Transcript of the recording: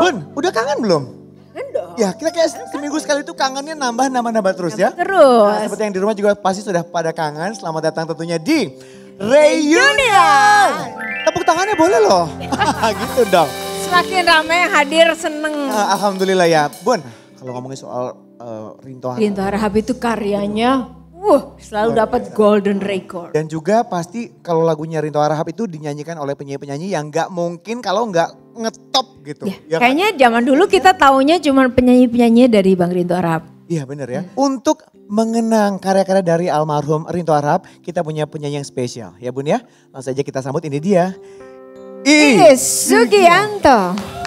Bun, udah kangen belum? Kangen dong. Ya, kita kayak kangen. seminggu sekali itu kangennya nambah nambah-nambah terus ya. Terus. Nah, seperti yang di rumah juga pasti sudah pada kangen. Selamat datang tentunya di Reunion. Tepuk tangannya boleh loh. gitu dong. Semakin ramai yang hadir seneng. Ah, Alhamdulillah ya. Bun, kalau ngomongin soal uh, Rinto Harahap. Rinto Harahap itu karyanya Wuh, selalu dapat golden record. Dan juga pasti kalau lagunya Rinto Arahap itu dinyanyikan oleh penyanyi-penyanyi yang nggak mungkin kalau nggak ngetop gitu. Iya, ya, ya kayaknya kan? zaman dulu kita taunya cuma penyanyi-penyanyi dari Bang Rinto Arahap. Iya benar ya. ya. Untuk mengenang karya-karya dari almarhum Rinto Arahap, kita punya penyanyi yang spesial ya Bun ya. Langsung aja kita sambut ini dia. I, Sugianto. Sugianto.